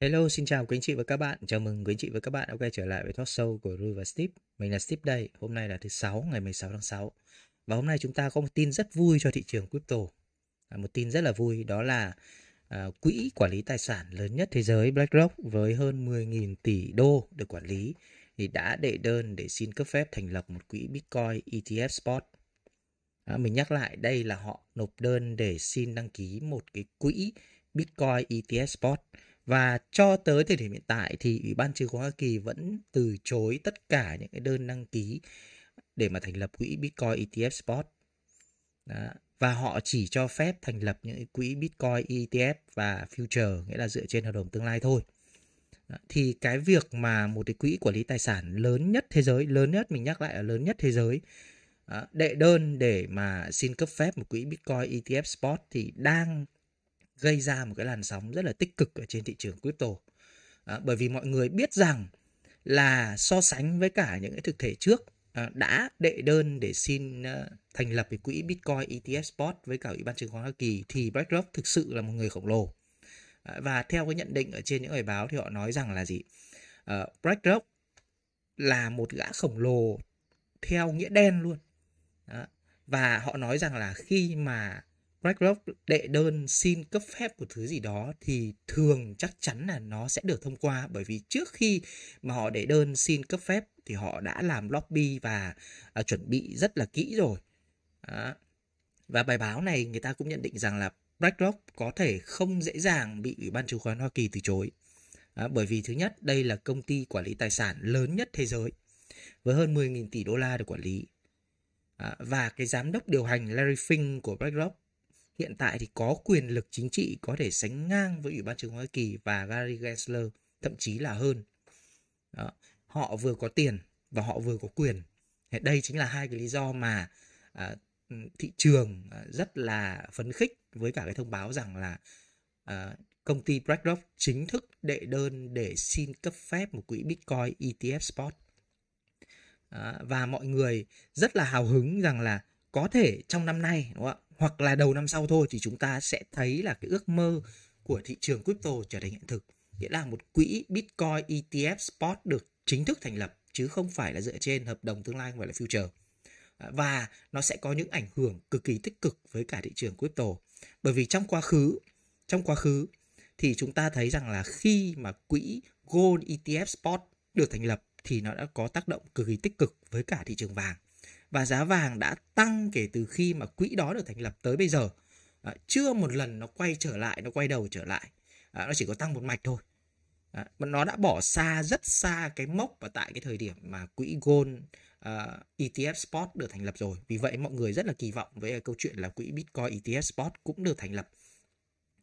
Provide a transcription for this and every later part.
Hello, xin chào quý anh chị và các bạn. Chào mừng quý anh chị và các bạn đã quay trở lại với talk show của Rui và Steve. Mình là Steve đây. Hôm nay là thứ sáu, ngày 16 tháng 6. Và hôm nay chúng ta có một tin rất vui cho thị trường crypto. À, một tin rất là vui đó là à, quỹ quản lý tài sản lớn nhất thế giới BlackRock với hơn 10.000 tỷ đô được quản lý thì đã đệ đơn để xin cấp phép thành lập một quỹ Bitcoin ETF Spot. À, mình nhắc lại đây là họ nộp đơn để xin đăng ký một cái quỹ Bitcoin ETF Spot và cho tới thời điểm hiện tại thì Ủy ban chứng khoán Hoa Kỳ vẫn từ chối tất cả những cái đơn đăng ký để mà thành lập quỹ Bitcoin ETF Spot. Đó. Và họ chỉ cho phép thành lập những quỹ Bitcoin ETF và Future, nghĩa là dựa trên hợp đồng tương lai thôi. Đó. Thì cái việc mà một cái quỹ quản lý tài sản lớn nhất thế giới, lớn nhất, mình nhắc lại là lớn nhất thế giới, đệ đơn để mà xin cấp phép một quỹ Bitcoin ETF Spot thì đang gây ra một cái làn sóng rất là tích cực ở trên thị trường crypto à, bởi vì mọi người biết rằng là so sánh với cả những cái thực thể trước à, đã đệ đơn để xin à, thành lập cái quỹ Bitcoin ETF Spot với cả Ủy ban chứng khoán Hoa Kỳ thì BlackRock thực sự là một người khổng lồ à, và theo cái nhận định ở trên những bài báo thì họ nói rằng là gì à, BlackRock là một gã khổng lồ theo nghĩa đen luôn Đó. và họ nói rằng là khi mà BlackRock đệ đơn xin cấp phép một thứ gì đó thì thường chắc chắn là nó sẽ được thông qua bởi vì trước khi mà họ đệ đơn xin cấp phép thì họ đã làm lobby và à, chuẩn bị rất là kỹ rồi. Đó. Và bài báo này người ta cũng nhận định rằng là BlackRock có thể không dễ dàng bị Ủy ban chứng khoán Hoa Kỳ từ chối. À, bởi vì thứ nhất, đây là công ty quản lý tài sản lớn nhất thế giới với hơn 10.000 tỷ đô la được quản lý. À, và cái giám đốc điều hành Larry Fink của BlackRock hiện tại thì có quyền lực chính trị có thể sánh ngang với Ủy ban chứng khoán Hoa Kỳ và Gary Gensler, thậm chí là hơn. Đó. Họ vừa có tiền và họ vừa có quyền. Đây chính là hai cái lý do mà à, thị trường à, rất là phấn khích với cả cái thông báo rằng là à, công ty BlackRock chính thức đệ đơn để xin cấp phép một quỹ Bitcoin ETF Spot. À, và mọi người rất là hào hứng rằng là có thể trong năm nay đúng không ạ? hoặc là đầu năm sau thôi thì chúng ta sẽ thấy là cái ước mơ của thị trường crypto trở thành hiện thực nghĩa là một quỹ Bitcoin ETF spot được chính thức thành lập chứ không phải là dựa trên hợp đồng tương lai không phải là future à, và nó sẽ có những ảnh hưởng cực kỳ tích cực với cả thị trường crypto bởi vì trong quá khứ trong quá khứ thì chúng ta thấy rằng là khi mà quỹ Gold ETF Spot được thành lập thì nó đã có tác động cực kỳ tích cực với cả thị trường vàng và giá vàng đã tăng kể từ khi mà quỹ đó được thành lập tới bây giờ. À, chưa một lần nó quay trở lại, nó quay đầu trở lại. À, nó chỉ có tăng một mạch thôi. À, nó đã bỏ xa rất xa cái mốc và tại cái thời điểm mà quỹ gold uh, ờ, ETF spot được thành lập rồi. Vì vậy mọi người rất là kỳ vọng với câu chuyện là quỹ Bitcoin ETF spot cũng được thành lập.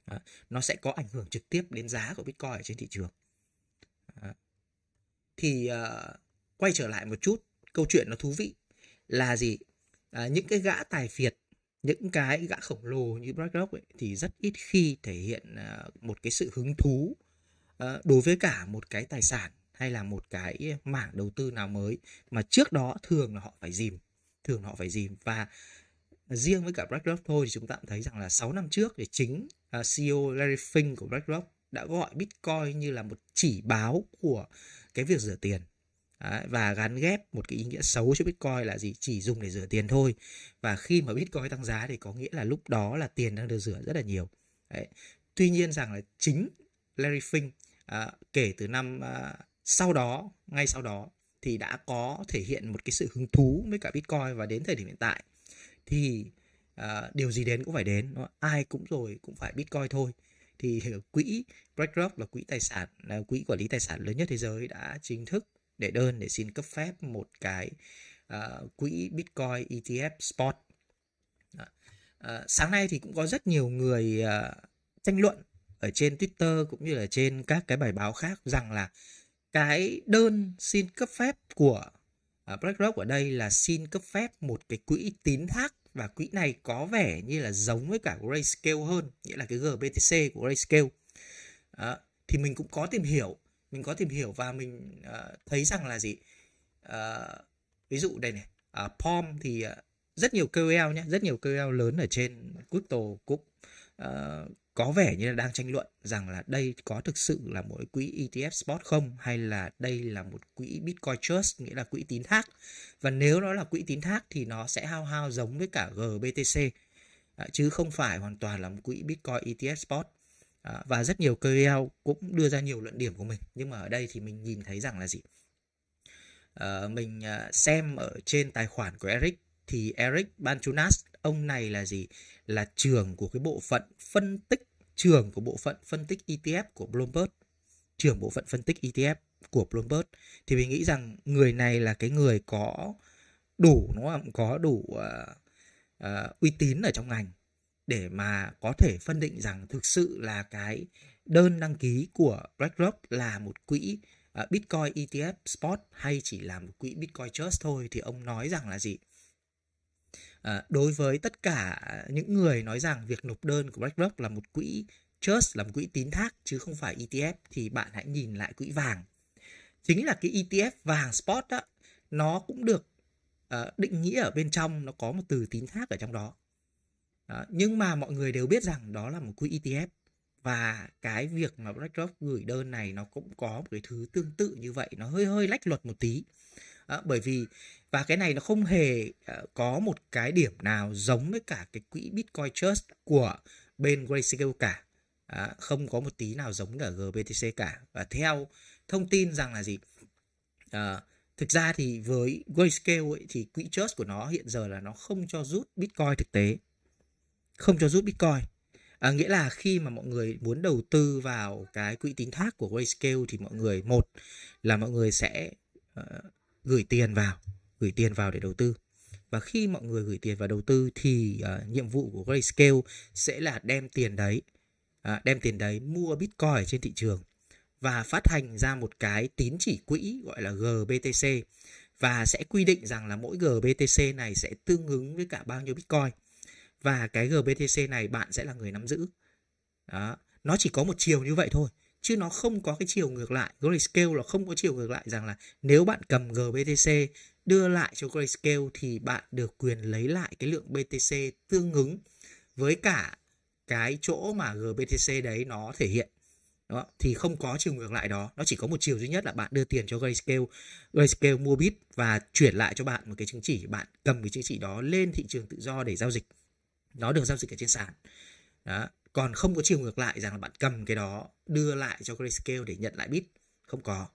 À, nó sẽ có ảnh hưởng trực tiếp đến giá của Bitcoin ở trên thị trường. À, thì uh, quay trở lại một chút câu chuyện nó thú vị là gì à, những cái gã tài phiệt những cái gã khổng lồ như BlackRock ấy, thì rất ít khi thể hiện à, một cái sự hứng thú à, đối với cả một cái tài sản hay là một cái mảng đầu tư nào mới mà trước đó thường là họ phải dìm thường họ phải dìm và riêng với cả BlackRock thôi thì chúng ta cũng thấy rằng là 6 năm trước thì chính à, CEO Larry Fink của BlackRock đã gọi Bitcoin như là một chỉ báo của cái việc rửa tiền và gắn ghép một cái ý nghĩa xấu cho Bitcoin là gì chỉ dùng để rửa tiền thôi và khi mà Bitcoin tăng giá thì có nghĩa là lúc đó là tiền đang được rửa rất là nhiều Đấy. tuy nhiên rằng là chính Larry Fink à, kể từ năm à, sau đó ngay sau đó thì đã có thể hiện một cái sự hứng thú với cả Bitcoin và đến thời điểm hiện tại thì à, điều gì đến cũng phải đến ai cũng rồi cũng phải Bitcoin thôi thì à, quỹ BlackRock là quỹ tài sản là quỹ quản lý tài sản lớn nhất thế giới đã chính thức để đơn để xin cấp phép một cái uh, quỹ Bitcoin ETF Spot. Uh, sáng nay thì cũng có rất nhiều người uh, tranh luận ở trên Twitter cũng như là trên các cái bài báo khác rằng là cái đơn xin cấp phép của uh, BlackRock ở đây là xin cấp phép một cái quỹ tín thác và quỹ này có vẻ như là giống với cả Grayscale hơn, nghĩa là cái GBTC của Grayscale. À, thì mình cũng có tìm hiểu mình có tìm hiểu và mình uh, thấy rằng là gì uh, ví dụ đây này uh, Palm thì uh, rất nhiều KOL nhé rất nhiều KOL lớn ở trên crypto cũng uh, có vẻ như là đang tranh luận rằng là đây có thực sự là một quỹ ETF spot không hay là đây là một quỹ Bitcoin Trust nghĩa là quỹ tín thác và nếu nó là quỹ tín thác thì nó sẽ hao hao giống với cả GBTC chứ không phải hoàn toàn là một quỹ Bitcoin ETF spot Ờ, và rất nhiều KOL cũng đưa ra nhiều luận điểm của mình nhưng mà ở đây thì mình nhìn thấy rằng là gì à, mình ờ, xem ở trên tài khoản của Eric thì Eric Banchunas ông này là gì là trưởng của cái bộ phận phân tích trưởng của bộ phận phân tích ETF của Bloomberg trưởng bộ phận phân tích ETF của Bloomberg thì mình nghĩ rằng người này là cái người có đủ nó có đủ uh, uh, uy tín ở trong ngành để mà có thể phân định rằng thực sự là cái đơn đăng ký của BlackRock là một quỹ ờ, Bitcoin ETF Spot hay chỉ là một quỹ Bitcoin Trust thôi thì ông nói rằng là gì? À, đối với tất cả những người nói rằng việc nộp đơn của BlackRock là một quỹ trust là một quỹ tín thác chứ không phải ETF thì bạn hãy nhìn lại quỹ vàng. Chính là cái ETF vàng spot đó, nó cũng được uh, định nghĩa ở bên trong nó có một từ tín thác ở trong đó À, nhưng mà mọi người đều biết rằng đó là một quỹ ETF và cái việc mà BlackRock gửi đơn này nó cũng có một cái thứ tương tự như vậy nó hơi hơi lách luật một tí à, bởi vì và cái này nó không hề uh, có một cái điểm nào giống với cả cái quỹ Bitcoin Trust của bên Grayscale cả à, không có một tí nào giống cả GBTC cả và theo thông tin rằng là gì à, thực ra thì với Grayscale ấy, thì quỹ Trust của nó hiện giờ là nó không cho rút Bitcoin thực tế không cho rút Bitcoin. À, nghĩa là khi mà mọi người muốn đầu tư vào cái quỹ tín thác của Wayscale thì mọi người một là mọi người sẽ uh, gửi tiền vào, gửi tiền vào để đầu tư. Và khi mọi người gửi tiền vào đầu tư thì uh, nhiệm vụ của Grayscale sẽ là đem tiền đấy uh, đem tiền đấy mua Bitcoin trên thị trường và phát hành ra một cái tín chỉ quỹ gọi là GBTC và sẽ quy định rằng là mỗi GBTC này sẽ tương ứng với cả bao nhiêu Bitcoin và cái GBTC này bạn sẽ là người nắm giữ. Đó. Nó chỉ có một chiều như vậy thôi. Chứ nó không có cái chiều ngược lại. Grayscale là không có chiều ngược lại rằng là nếu bạn cầm GBTC đưa lại cho Grayscale thì bạn được quyền lấy lại cái lượng BTC tương ứng với cả cái chỗ mà GBTC đấy nó thể hiện. Đó, thì không có chiều ngược lại đó, nó chỉ có một chiều duy nhất là bạn đưa tiền cho Grayscale, Grayscale mua bit và chuyển lại cho bạn một cái chứng chỉ, bạn cầm cái chứng chỉ đó lên thị trường tự do để giao dịch nó được giao dịch ở trên sàn đó. còn không có chiều ngược lại rằng là bạn cầm cái đó đưa lại cho grayscale để nhận lại bit không có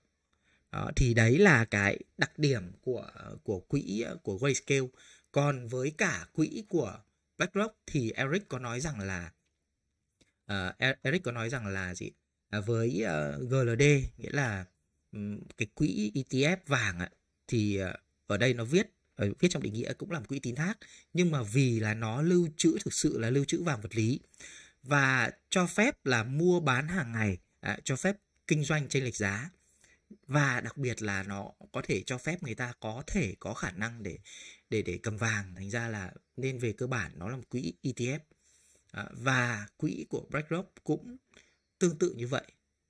đó, thì đấy là cái đặc điểm của của quỹ của grayscale còn với cả quỹ của BlackRock thì Eric có nói rằng là uh, Eric có nói rằng là gì à, với uh, ờ, GLD nghĩa là um, cái quỹ ETF vàng ạ, thì uh, ở đây nó viết Ờ, viết trong định nghĩa cũng là một quỹ tín thác nhưng mà vì là nó lưu trữ thực sự là lưu trữ vàng vật lý và cho phép là mua bán hàng ngày à, cho phép kinh doanh trên lệch giá và đặc biệt là nó có thể cho phép người ta có thể có khả năng để để để cầm vàng thành ra là nên về cơ bản nó là một quỹ ETF à, và quỹ của BlackRock cũng tương tự như vậy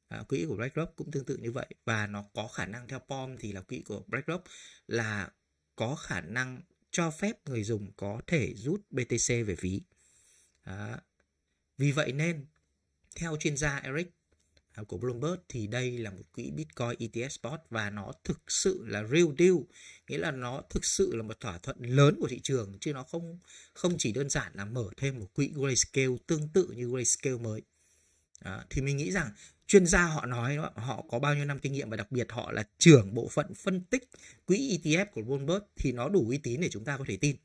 à, quỹ của BlackRock cũng tương tự như vậy và nó có khả năng theo POM thì là quỹ của BlackRock là có khả năng cho phép người dùng có thể rút BTC về ví. À, vì vậy nên, theo chuyên gia Eric à, của Bloomberg thì đây là một quỹ Bitcoin ETF spot và nó thực sự là real deal, nghĩa là nó thực sự là một thỏa thuận lớn của thị trường chứ nó không không chỉ đơn giản là mở thêm một quỹ grayscale tương tự như grayscale mới. À, thì mình nghĩ rằng chuyên gia họ nói họ có bao nhiêu năm kinh nghiệm và đặc biệt họ là trưởng bộ phận phân tích quỹ ETF của Bloomberg thì nó đủ uy tín để chúng ta có thể tin.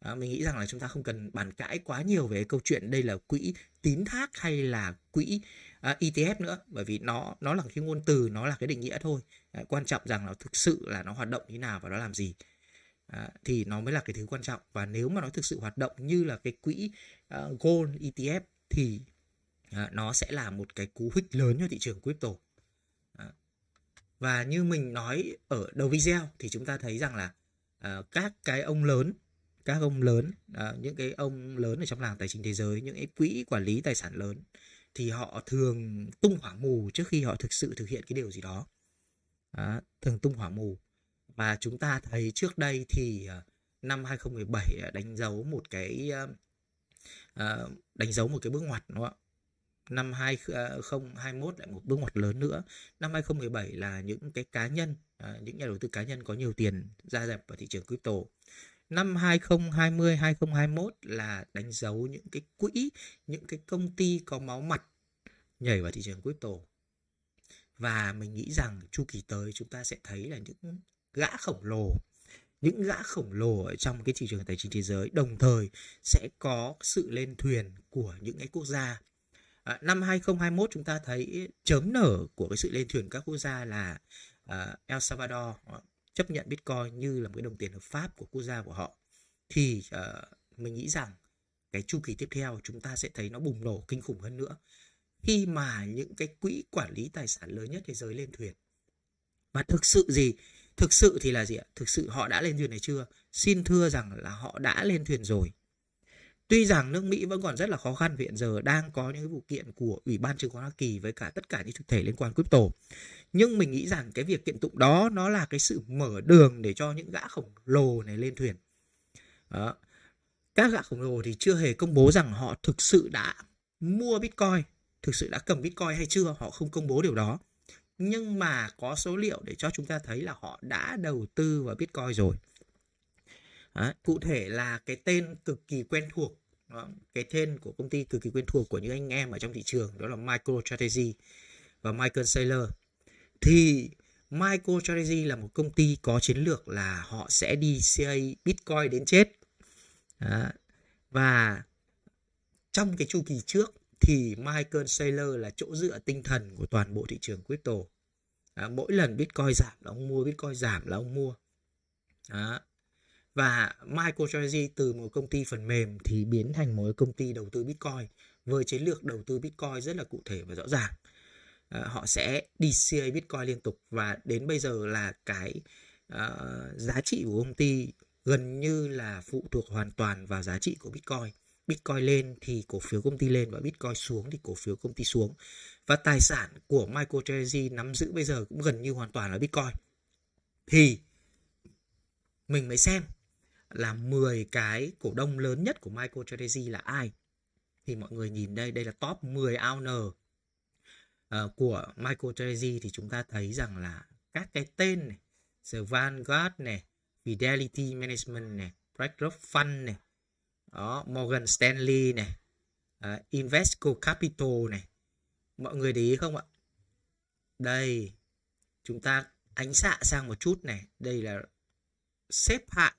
À, mình nghĩ rằng là chúng ta không cần bàn cãi quá nhiều về câu chuyện đây là quỹ tín thác hay là quỹ à, ETF nữa bởi vì nó nó là cái ngôn từ nó là cái định nghĩa thôi à, quan trọng rằng là thực sự là nó hoạt động như nào và nó làm gì à, thì nó mới là cái thứ quan trọng và nếu mà nó thực sự hoạt động như là cái quỹ uh, gold ETF thì nó sẽ là một cái cú hích lớn cho thị trường crypto và như mình nói ở đầu video thì chúng ta thấy rằng là ờ, các cái ông lớn các ông lớn những cái ông lớn ở trong làng tài chính thế giới những cái quỹ quản lý tài sản lớn thì họ thường tung hỏa mù trước khi họ thực sự thực hiện cái điều gì đó thường tung hỏa mù và chúng ta thấy trước đây thì ờ, năm 2017 ờ, đánh dấu một cái đánh dấu một cái bước ngoặt đúng không ạ năm 2021 à, lại một bước ngoặt lớn nữa. Năm 2017 là những cái cá nhân, à, những nhà đầu tư cá nhân có nhiều tiền gia nhập vào thị trường crypto. Năm 2020, 2021 là đánh dấu những cái quỹ, những cái công ty có máu mặt nhảy vào thị trường crypto. Và mình nghĩ rằng chu kỳ tới chúng ta sẽ thấy là những gã khổng lồ những gã khổng lồ ở trong cái thị trường tài chính thế giới đồng thời sẽ có sự lên thuyền của những cái quốc gia à, năm 2021 chúng ta thấy chớm nở của cái sự lên thuyền các quốc gia là à, El Salvador à, chấp nhận Bitcoin như là một cái đồng tiền hợp pháp của quốc gia của họ thì à, mình nghĩ rằng cái chu kỳ tiếp theo chúng ta sẽ thấy nó bùng nổ kinh khủng hơn nữa khi mà những cái quỹ quản lý tài sản lớn nhất thế giới lên thuyền và thực sự gì thực sự thì là gì ạ thực sự họ đã lên thuyền này chưa xin thưa rằng là họ đã lên thuyền rồi Tuy rằng nước Mỹ vẫn còn rất là khó khăn hiện giờ đang có những vụ kiện của Ủy ban chứng khoán Hoa Kỳ với cả tất cả những thực thể liên quan crypto. Nhưng mình nghĩ rằng cái việc kiện tụng đó nó là cái sự mở đường để cho những gã khổng lồ này lên thuyền. Đó. Các gã khổng lồ thì chưa hề công bố rằng họ thực sự đã mua Bitcoin, thực sự đã cầm Bitcoin hay chưa, họ không công bố điều đó. Nhưng mà có số liệu để cho chúng ta thấy là họ đã đầu tư vào Bitcoin rồi. Đấy, cụ thể là cái tên cực kỳ quen thuộc đó, cái tên của công ty cực kỳ quen thuộc của những anh em ở trong thị trường đó là MicroStrategy và Michael Saylor thì MicroStrategy là một công ty có chiến lược là họ sẽ đi CA Bitcoin đến chết đó. và trong cái chu kỳ trước thì Michael Saylor là chỗ dựa tinh thần của toàn bộ thị trường crypto. À, mỗi lần Bitcoin giảm là ông mua, Bitcoin giảm là ông mua. đó và MicroStrategy từ một công ty phần mềm thì biến thành một công ty đầu tư Bitcoin với chiến lược đầu tư Bitcoin rất là cụ thể và rõ ràng. À, họ sẽ đi DCA Bitcoin liên tục và đến bây giờ là cái uh, giá trị của công ty gần như là phụ thuộc hoàn toàn vào giá trị của Bitcoin. Bitcoin lên thì cổ phiếu công ty lên và Bitcoin xuống thì cổ phiếu công ty xuống. Và tài sản của MicroStrategy nắm giữ bây giờ cũng gần như hoàn toàn là Bitcoin. Thì mình mới xem là 10 cái cổ đông lớn nhất của Michael MicroStrategy là ai. Thì mọi người nhìn đây, đây là top 10 owner uh, của MicroStrategy thì chúng ta thấy rằng là các cái tên này, The Vanguard này, Fidelity Management này, BlackRock Fund này, đó, Morgan Stanley này, uh, Invesco Capital này. Mọi người để ý không ạ? Đây, chúng ta ánh xạ sang một chút này. Đây là xếp hạng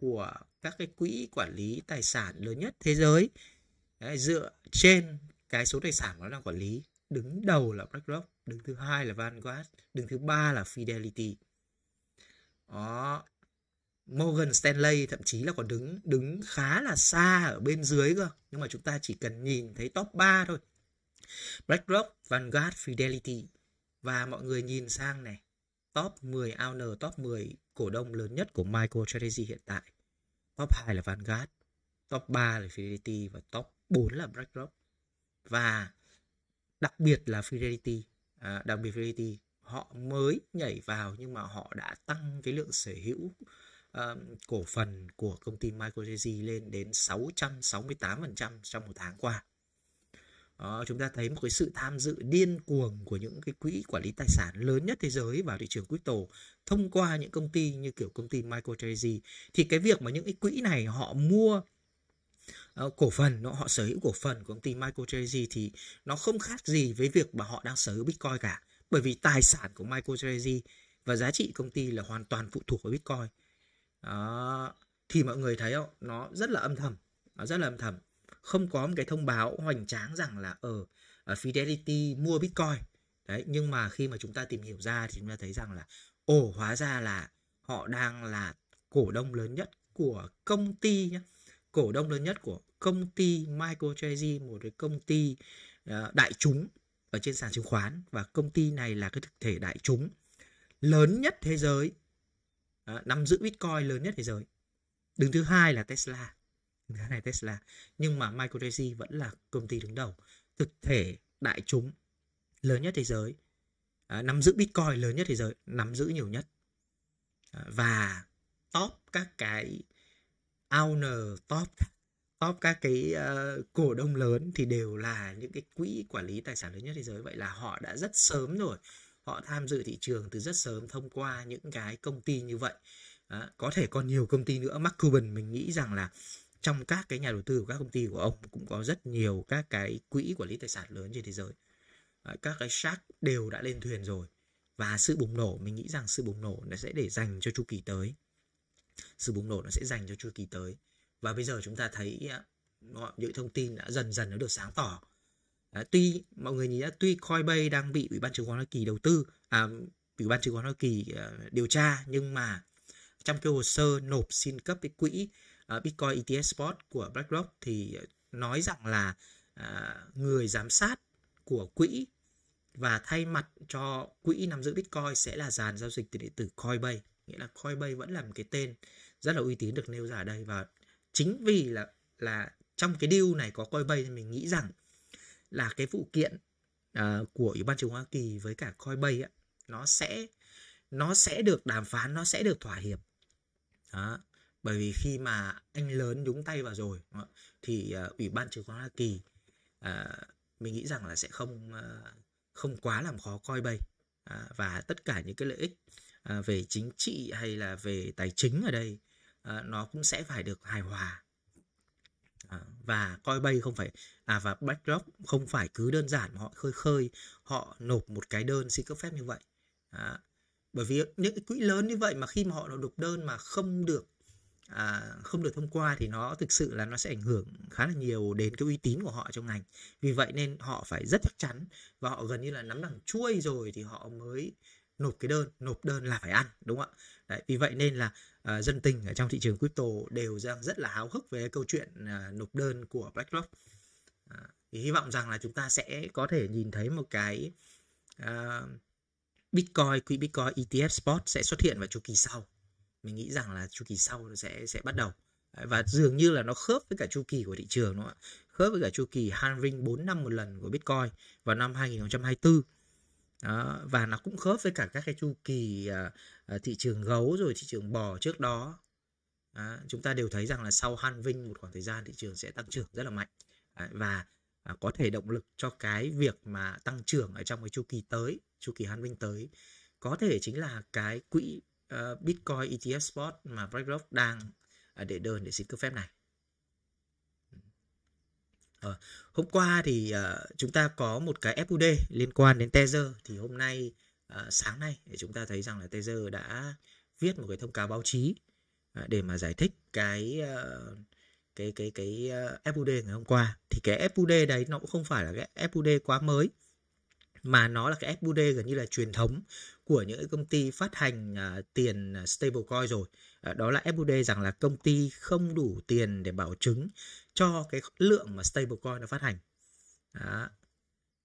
của các cái quỹ quản lý tài sản lớn nhất thế giới Đấy, dựa trên cái số tài sản mà nó đang quản lý đứng đầu là BlackRock đứng thứ hai là Vanguard đứng thứ ba là Fidelity đó Morgan Stanley thậm chí là còn đứng đứng khá là xa ở bên dưới cơ nhưng mà chúng ta chỉ cần nhìn thấy top 3 thôi BlackRock, Vanguard, Fidelity và mọi người nhìn sang này top 10 owner, top 10 cổ đông lớn nhất của MicroStrategy hiện tại. Top 2 là Vanguard, top 3 là Fidelity và top 4 là BlackRock. Và đặc biệt là Fidelity, à, đặc biệt Fidelity họ mới nhảy vào nhưng mà họ đã tăng cái lượng sở hữu um, cổ phần của công ty MicroStrategy lên đến 668% trong một tháng qua. Đó, chúng ta thấy một cái sự tham dự điên cuồng của những cái quỹ quản lý tài sản lớn nhất thế giới vào thị trường crypto thông qua những công ty như kiểu công ty MicroStrategy thì cái việc mà những cái quỹ này họ mua uh, cổ phần nó họ sở hữu cổ phần của công ty MicroStrategy thì nó không khác gì với việc mà họ đang sở hữu Bitcoin cả bởi vì tài sản của MicroStrategy và giá trị công ty là hoàn toàn phụ thuộc vào Bitcoin. Đó, thì mọi người thấy không? Nó rất là âm thầm, nó rất là âm thầm không có một cái thông báo hoành tráng rằng là ở ờ, uh, ờ, Fidelity mua Bitcoin đấy nhưng mà khi mà chúng ta tìm hiểu ra thì chúng ta thấy rằng là ồ hóa ra là họ đang là cổ đông lớn nhất của công ty nhé cổ đông lớn nhất của công ty MicroStrategy một cái công ty uh, đại chúng ở trên sàn chứng khoán và công ty này là cái thực thể đại chúng lớn nhất thế giới à, nắm giữ Bitcoin lớn nhất thế giới. Đứng thứ hai là Tesla thứ hai Tesla nhưng mà Michael Daisy vẫn là công ty đứng đầu thực thể đại chúng lớn nhất thế giới à, nắm giữ Bitcoin lớn nhất thế giới nắm giữ nhiều nhất à, và top các cái owner top top các cái uh, cổ đông lớn thì đều là những cái quỹ quản lý tài sản lớn nhất thế giới vậy là họ đã rất sớm rồi họ tham dự thị trường từ rất sớm thông qua những cái công ty như vậy à, có thể còn nhiều công ty nữa Mark Cuban mình nghĩ rằng là trong các cái nhà đầu tư của các công ty của ông cũng có rất nhiều các cái quỹ quản lý tài sản lớn trên thế giới các cái shark đều đã lên thuyền rồi và sự bùng nổ mình nghĩ rằng sự bùng nổ nó sẽ để dành cho chu kỳ tới sự bùng nổ nó sẽ dành cho chu kỳ tới và bây giờ chúng ta thấy à, những thông tin đã dần dần nó được sáng tỏ à, tuy mọi người nhìn đã tuy Coinbase đang bị ủy ban chứng khoán Hoa Kỳ đầu tư à, ủy ban chứng khoán Hoa Kỳ à, điều tra nhưng mà trong cái hồ sơ nộp xin cấp cái quỹ Ờ, Bitcoin ETF Spot của BlackRock thì ờ, nói rằng là ờ, người giám sát của quỹ và thay mặt cho quỹ nắm giữ Bitcoin sẽ là sàn giao dịch điện tử Coinbase. Nghĩa là Coinbase vẫn là một cái tên rất là uy tín được nêu ra ở đây và chính vì là là trong cái deal này có Coinbase thì mình nghĩ rằng là cái vụ kiện uh, của Ủy ban chứng Hoa Kỳ với cả Coinbase ấy, nó sẽ nó sẽ được đàm phán, nó sẽ được thỏa hiệp. Đó bởi vì khi mà anh lớn nhúng tay vào rồi thì ờ, ủy ban chứng khoán Hoa Kỳ ờ, mình nghĩ rằng là sẽ không ờ, không quá làm khó coi bay và tất cả những cái lợi ích về chính trị hay là về tài chính ở đây nó cũng sẽ phải được hài hòa và coi bay không phải à và backdrop không phải cứ đơn giản họ khơi khơi họ nộp một cái đơn xin cấp phép như vậy bởi vì những cái quỹ lớn như vậy mà khi mà họ nộp đơn mà không được à, không được thông qua thì nó thực sự là nó sẽ ảnh hưởng khá là nhiều đến cái uy tín của họ trong ngành vì vậy nên họ phải rất chắc chắn và họ gần như là nắm đằng chuôi rồi thì họ mới nộp cái đơn nộp đơn là phải ăn đúng không ạ Đấy, vì vậy nên là uh, dân tình ở trong thị trường crypto đều đang rất là háo hức về câu chuyện uh, nộp đơn của BlackRock uh, thì hy vọng rằng là chúng ta sẽ có thể nhìn thấy một cái uh, Bitcoin quỹ Bitcoin ETF spot sẽ xuất hiện vào chu kỳ sau mình nghĩ rằng là chu kỳ sau nó sẽ sẽ bắt đầu và dường như là nó khớp với cả chu kỳ của thị trường đúng không ạ khớp với cả chu kỳ halving 4 năm một lần của Bitcoin vào năm 2024 đó, và nó cũng khớp với cả các cái chu kỳ uh, thị trường gấu rồi thị trường bò trước đó đó, chúng ta đều thấy rằng là sau halving một khoảng thời gian thị trường sẽ tăng trưởng rất là mạnh và à, có thể động lực cho cái việc mà tăng trưởng ở trong cái chu kỳ tới chu kỳ halving tới có thể chính là cái quỹ uh, Bitcoin ETF spot mà BlackRock đang uh, để đơn để xin cấp phép này. À, hôm qua thì uh, chúng ta có một cái FUD liên quan đến Tether thì hôm nay uh, sáng nay thì chúng ta thấy rằng là Tether đã viết một cái thông cáo báo chí uh, để mà giải thích cái uh, cái cái cái uh, FUD ngày hôm qua thì cái FUD đấy nó cũng không phải là cái FUD quá mới mà nó là cái FUD gần như là truyền thống của những công ty phát hành uh, tiền à, stablecoin rồi uh, đó là FUD rằng là công ty không đủ tiền để bảo chứng cho cái lượng mà stablecoin nó phát hành đó.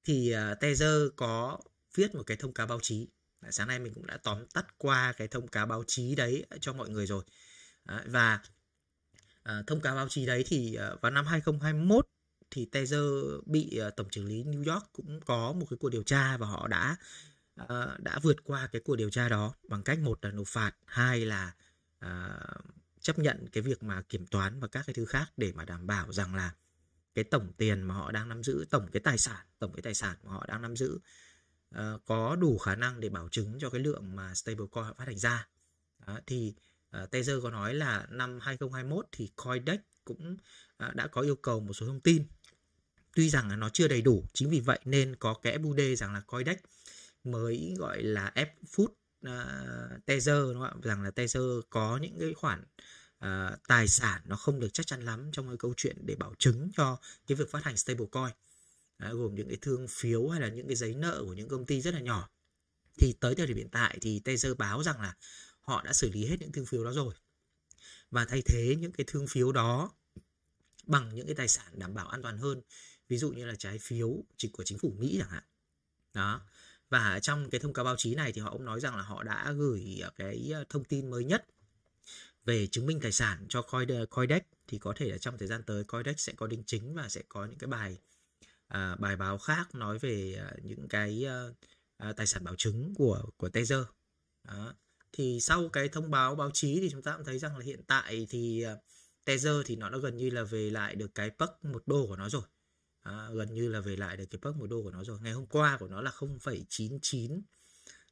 thì uh, Tether có viết một cái thông cáo báo chí sáng nay mình cũng đã tóm tắt qua cái thông cáo báo chí đấy cho mọi người rồi và thông cáo báo chí đấy thì vào năm 2021 thì Taser bị ờ, tổng trưởng lý New York cũng có một cái cuộc điều tra và họ đã ờ, đã vượt qua cái cuộc điều tra đó bằng cách một là nộp phạt, hai là ờ, chấp nhận cái việc mà kiểm toán và các cái thứ khác để mà đảm bảo rằng là cái tổng tiền mà họ đang nắm giữ, tổng cái tài sản, tổng cái tài sản mà họ đang nắm giữ có đủ khả năng để bảo chứng cho cái lượng mà stablecoin họ phát hành ra. Đó, thì uh, Tether có nói là năm 2021 thì CoinDex cũng đã có yêu cầu một số thông tin tuy rằng là nó chưa đầy đủ chính vì vậy nên có bu đê rằng là Coindex mới gọi là F-Food uh, à, Tether đúng không ạ rằng là Tether có những cái khoản uh, tài sản nó không được chắc chắn lắm trong cái câu chuyện để bảo chứng cho cái việc phát hành stablecoin Đấy, gồm những cái thương phiếu hay là những cái giấy nợ của những công ty rất là nhỏ thì tới thời điểm hiện tại thì Tether báo rằng là họ đã xử lý hết những thương phiếu đó rồi và thay thế những cái thương phiếu đó bằng những cái tài sản đảm bảo an toàn hơn ví dụ như là trái phiếu chỉ của chính phủ Mỹ chẳng hạn đó và trong cái thông cáo báo chí này thì họ cũng nói rằng là họ đã gửi ờ, cái ờ, thông tin mới nhất về chứng minh tài sản cho Coindex thì có thể là trong thời gian tới Coindex sẽ có đính chính và sẽ có những cái bài à, bài báo khác nói về à, những cái à, tài sản bảo chứng của của Tether. Đó. Thì sau cái thông báo báo chí thì chúng ta cũng thấy rằng là hiện tại thì à, Tether thì nó đã gần như là về lại được cái puck một đô của nó rồi à, gần như là về lại được cái bước một đô của nó rồi ngày hôm qua của nó là 0,99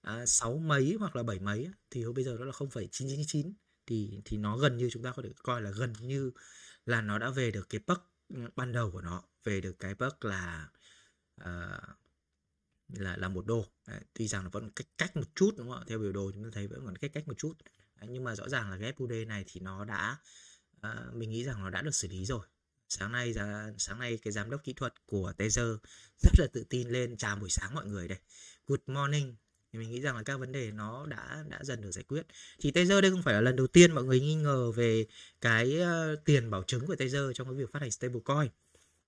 à, 6 mấy hoặc là 7 mấy thì bây giờ nó là 0,999 thì thì nó gần như chúng ta có thể coi là gần như là nó đã về được cái bước ừ, ban đầu của nó về được cái bước là à, là là một đô Đấy, tuy rằng nó vẫn cách cách một chút đúng không ạ theo biểu đồ chúng ta thấy vẫn còn cách cách một chút Đấy, nhưng mà rõ ràng là cái FUD này thì nó đã à, mình nghĩ rằng nó đã được xử lý rồi sáng nay giá, sáng nay cái giám đốc kỹ thuật của Tezer rất là tự tin lên chào buổi sáng mọi người đây good morning thì mình nghĩ rằng là các vấn đề nó đã đã dần được giải quyết thì Taser đây không phải là lần đầu tiên mọi người nghi ngờ về cái uh, tiền bảo chứng của Taser trong cái việc phát hành stablecoin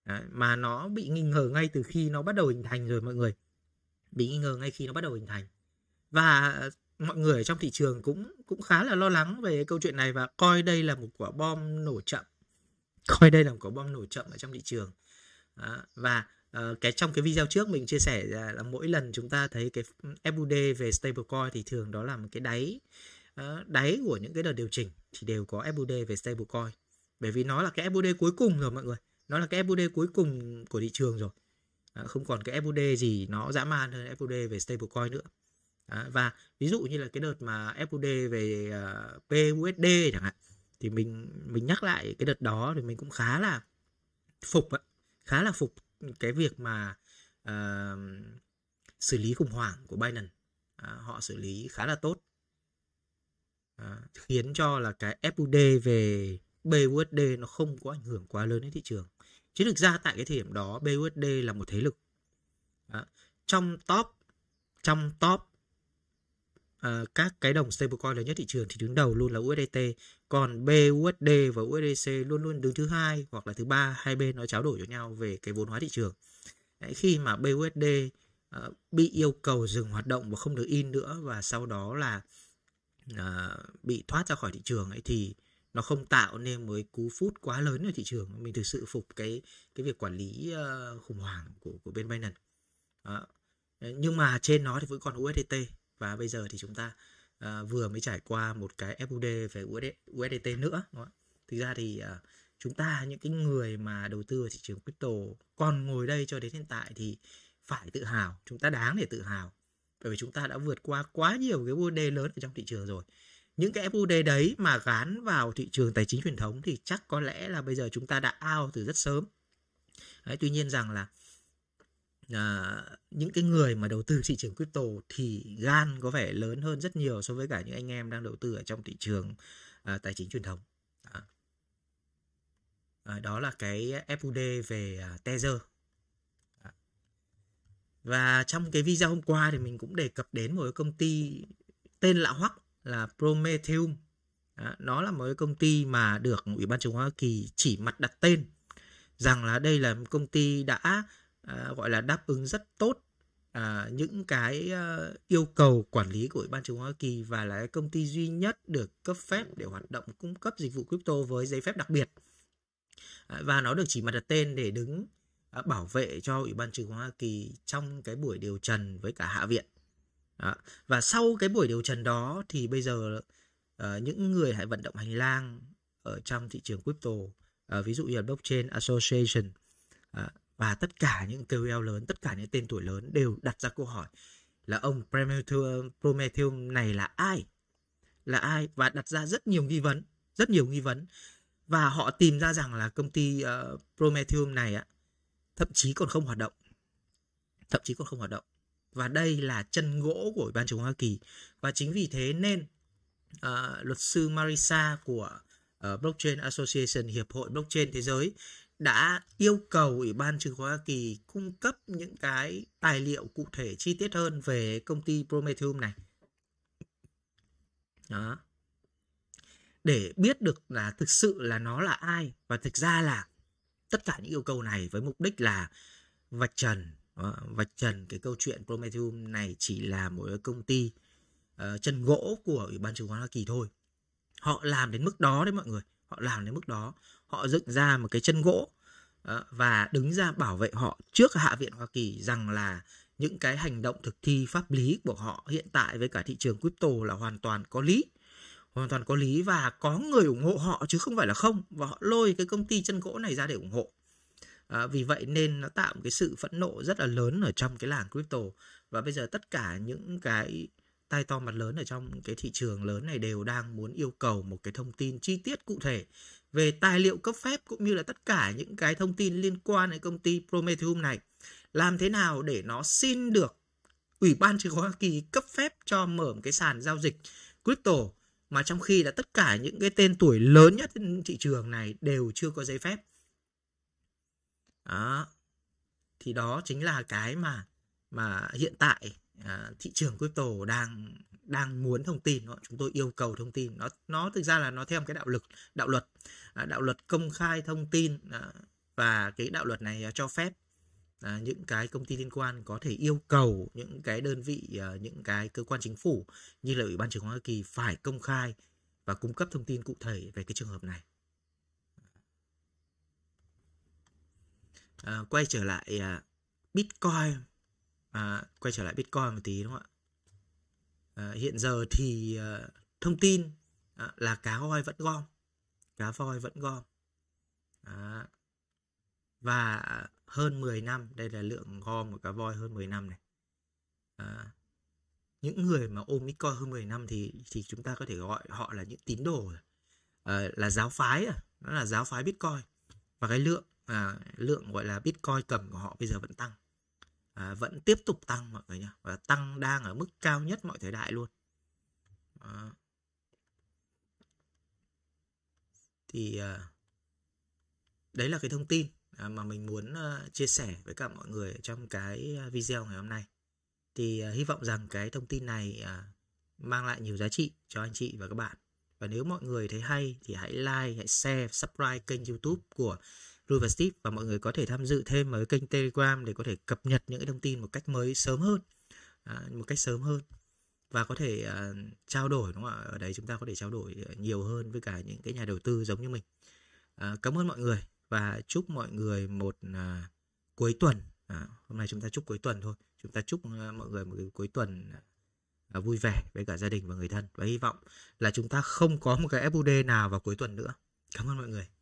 Đấy, mà nó bị nghi ngờ ngay từ khi nó bắt đầu hình thành rồi mọi người bị nghi ngờ ngay khi nó bắt đầu hình thành và mọi người ở trong thị trường cũng cũng khá là lo lắng về câu chuyện này và coi đây là một quả bom nổ chậm coi đây là một quả bom nổ chậm ở trong thị trường à, và Uh, cái trong cái video trước mình chia sẻ là, là mỗi lần chúng ta thấy cái FUD về stablecoin thì thường đó là một cái đáy uh, đáy của những cái đợt điều chỉnh thì đều có FUD về stablecoin bởi vì nó là cái FUD cuối cùng rồi mọi người nó là cái FUD cuối cùng của thị trường rồi à, không còn cái FUD gì nó dã man hơn FUD về stablecoin nữa à, và ví dụ như là cái đợt mà FUD về uh, ờ, PUSD chẳng hạn thì mình mình nhắc lại cái đợt đó thì mình cũng khá là phục ạ khá là phục cái việc mà uh, xử lý khủng hoảng của Binance à, họ xử lý khá là tốt à, khiến cho là cái FUD về BUSD nó không có ảnh hưởng quá lớn đến thị trường chứ thực ra tại cái thời điểm đó BUSD là một thế lực à, trong top trong top à, các cái đồng stablecoin lớn nhất thị trường thì đứng đầu luôn là USDT còn BUSD và USDC luôn luôn đứng thứ hai hoặc là thứ ba hai bên nó trao đổi cho nhau về cái vốn hóa thị trường Đấy, khi mà BUSD uh, ờ, bị yêu cầu dừng hoạt động và không được in nữa và sau đó là uh, bị thoát ra khỏi thị trường ấy thì nó không tạo nên mới cú phút quá lớn ở thị trường mình thực sự phục cái cái việc quản lý uh, khủng hoảng của của bên Binance đó. nhưng mà trên nó thì vẫn còn USDT và bây giờ thì chúng ta à, vừa mới trải qua một cái FUD về USD, USDT nữa đúng không? thực ra thì à, chúng ta những cái người mà đầu tư vào thị trường crypto còn ngồi đây cho đến hiện tại thì phải tự hào chúng ta đáng để tự hào bởi vì chúng ta đã vượt qua quá nhiều cái FUD lớn ở trong thị trường rồi những cái FUD đấy mà gán vào thị trường tài chính truyền thống thì chắc có lẽ là bây giờ chúng ta đã ao từ rất sớm đấy, tuy nhiên rằng là à, những cái người mà đầu tư thị trường crypto thì gan có vẻ lớn hơn rất nhiều so với cả những anh em đang đầu tư ở trong thị trường à, tài chính truyền thống à. À, đó là cái FUD về à, Tether à. và trong cái video hôm qua thì mình cũng đề cập đến một cái công ty tên lạ hoắc là Prometheum à, nó là một cái công ty mà được ủy ban chứng khoán Hoa Kỳ chỉ mặt đặt tên rằng là đây là một công ty đã à, gọi là đáp ứng rất tốt à, những cái ờ, yêu cầu quản lý của Ủy ban chứng khoán Hoa Kỳ và là công ty duy nhất được cấp phép để hoạt động cung cấp dịch vụ crypto với giấy phép đặc biệt à, và nó được chỉ mặt đặt tên để đứng à, bảo vệ cho Ủy ban chứng khoán Hoa Kỳ trong cái buổi điều trần với cả Hạ viện à, và sau cái buổi điều trần đó thì bây giờ à, những người hãy vận động hành lang ở trong thị trường crypto à, ví dụ như là blockchain association à, và tất cả những KOL lớn, tất cả những tên tuổi lớn đều đặt ra câu hỏi là ông Prometheus, Prometheus này là ai? Là ai? Và đặt ra rất nhiều nghi vấn, rất nhiều nghi vấn. Và họ tìm ra rằng là công ty uh, Prometheus này á, thậm chí còn không hoạt động. Thậm chí còn không hoạt động. Và đây là chân gỗ của Ủy ban chống Hoa Kỳ. Và chính vì thế nên uh, luật sư Marisa của uh, Blockchain Association, Hiệp hội Blockchain Thế giới đã yêu cầu Ủy ban Chứng khoán Hoa Kỳ cung cấp những cái tài liệu cụ thể chi tiết hơn về công ty Prometheum này. Đó. Để biết được là thực sự là nó là ai và thực ra là tất cả những yêu cầu này với mục đích là vạch trần ờ, vạch trần cái câu chuyện Prometheum này chỉ là một công ty uh, chân gỗ của Ủy ban Chứng khoán Hoa Kỳ thôi. Họ làm đến mức đó đấy mọi người, họ làm đến mức đó họ dựng ra một cái chân gỗ và đứng ra bảo vệ họ trước Hạ viện Hoa Kỳ rằng là những cái hành động thực thi pháp lý của họ hiện tại với cả thị trường crypto là hoàn toàn có lý hoàn toàn có lý và có người ủng hộ họ chứ không phải là không và họ lôi cái công ty chân gỗ này ra để ủng hộ à, vì vậy nên nó tạo một cái sự phẫn nộ rất là lớn ở trong cái làng crypto và bây giờ tất cả những cái tay to mặt lớn ở trong cái thị trường lớn này đều đang muốn yêu cầu một cái thông tin chi tiết cụ thể về tài liệu cấp phép cũng như là tất cả những cái thông tin liên quan đến công ty Prometheum này. Làm thế nào để nó xin được Ủy ban chứng khoán Hoa Kỳ cấp phép cho mở một cái sàn giao dịch crypto mà trong khi là tất cả những cái tên tuổi lớn nhất trên thị trường này đều chưa có giấy phép. Đó. Thì đó chính là cái mà mà hiện tại à, thị trường crypto đang đang muốn thông tin nó chúng tôi yêu cầu thông tin nó nó thực ra là nó theo cái đạo lực đạo luật à, đạo luật công khai thông tin à, và cái đạo luật này à, cho phép những cái công ty liên quan có thể yêu cầu những cái đơn vị những cái cơ quan chính phủ như là ủy ban chứng khoán hoa kỳ phải công khai và cung cấp thông tin cụ thể về cái trường hợp này quay trở lại Bitcoin à, quay trở lại Bitcoin một tí đúng không ạ Ờ, hiện giờ thì à, thông tin à, là cá voi vẫn gom cá voi vẫn gom à, và hơn 10 năm đây là lượng gom của cá voi hơn 10 năm này à, những người mà ôm Bitcoin hơn 10 năm thì thì chúng ta có thể gọi họ là những tín đồ à, là giáo phái à nó là giáo phái Bitcoin và cái lượng à, lượng gọi là Bitcoin cầm của họ bây giờ vẫn tăng à, vẫn tiếp tục tăng mọi người nhé và tăng đang ở mức cao nhất mọi thời đại luôn à. thì à, đấy là cái thông tin à, mà mình muốn à, chia sẻ với cả mọi người trong cái à, video ngày hôm nay thì à, hy vọng rằng cái thông tin này à, mang lại nhiều giá trị cho anh chị và các bạn và nếu mọi người thấy hay thì hãy like hãy share subscribe kênh youtube của Lui và Steve và mọi người có thể tham dự thêm ở kênh Telegram để có thể cập nhật những cái thông tin một cách mới sớm hơn à, một cách sớm hơn và có thể à, trao đổi đúng không ạ ở đấy chúng ta có thể trao đổi à, nhiều hơn với cả những cái nhà đầu tư giống như mình à, cảm ơn mọi người và chúc mọi người một à, cuối tuần à, hôm nay chúng ta chúc cuối tuần thôi chúng ta chúc à, mọi người một cuối tuần à, à, vui vẻ với cả gia đình và người thân và hy vọng là chúng ta không có một cái FUD nào vào cuối tuần nữa cảm ơn mọi người